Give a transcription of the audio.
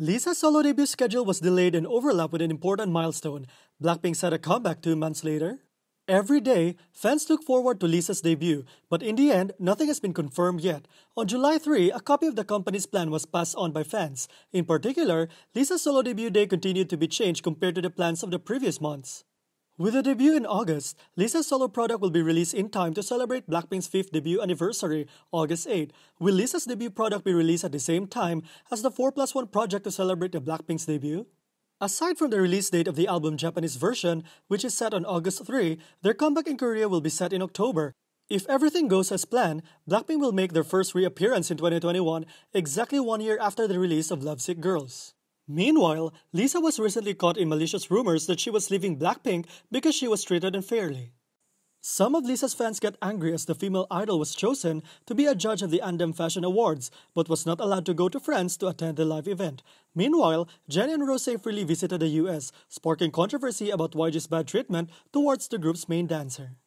Lisa's solo debut schedule was delayed and overlapped with an important milestone. Blackpink set a comeback two months later. Every day, fans look forward to Lisa's debut, but in the end, nothing has been confirmed yet. On July 3, a copy of the company's plan was passed on by fans. In particular, Lisa's solo debut day continued to be changed compared to the plans of the previous months. With a debut in August, Lisa's solo product will be released in time to celebrate Blackpink's fifth debut anniversary, August 8. Will Lisa's debut product be released at the same time as the 4 plus 1 project to celebrate the Blackpink's debut? Aside from the release date of the album Japanese version, which is set on August 3, their comeback in Korea will be set in October. If everything goes as planned, Blackpink will make their first reappearance in 2021, exactly one year after the release of Lovesick Girls. Meanwhile, Lisa was recently caught in malicious rumors that she was leaving Blackpink because she was treated unfairly. Some of Lisa's fans got angry as the female idol was chosen to be a judge of the Andam Fashion Awards but was not allowed to go to France to attend the live event. Meanwhile, Jennie and Rose freely visited the US, sparking controversy about YG's bad treatment towards the group's main dancer.